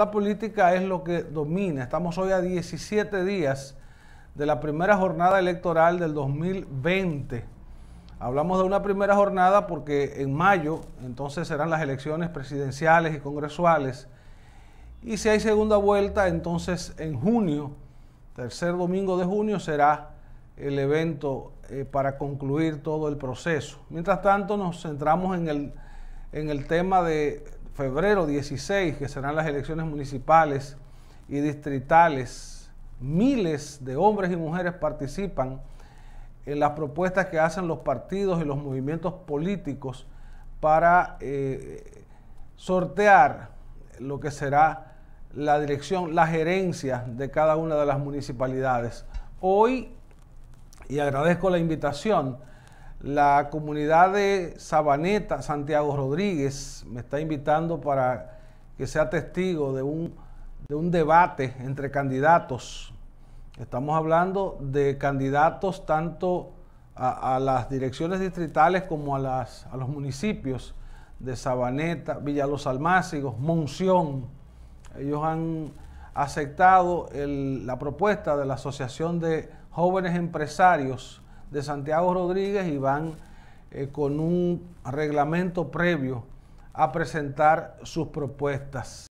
La política es lo que domina. Estamos hoy a 17 días de la primera jornada electoral del 2020. Hablamos de una primera jornada porque en mayo entonces serán las elecciones presidenciales y congresuales. Y si hay segunda vuelta, entonces en junio, tercer domingo de junio, será el evento eh, para concluir todo el proceso. Mientras tanto, nos centramos en el tema de febrero 16, que serán las elecciones municipales y distritales, miles de hombres y mujeres participan en las propuestas que hacen los partidos y los movimientos políticos para eh, sortear lo que será la dirección, la gerencia de cada una de las municipalidades. Hoy, y agradezco la invitación, la comunidad de Sabaneta, Santiago Rodríguez, me está invitando para que sea testigo de un, debate entre candidatos. Estamos hablando de candidatos tanto a, las direcciones distritales como a, las, los municipios de Sabaneta, Villa Los Almácigos, Monción. Ellos han aceptado la propuesta de la Asociación de Jóvenes Empresarios de Santiago Rodríguez y van eh, con un reglamento previo a presentar sus propuestas.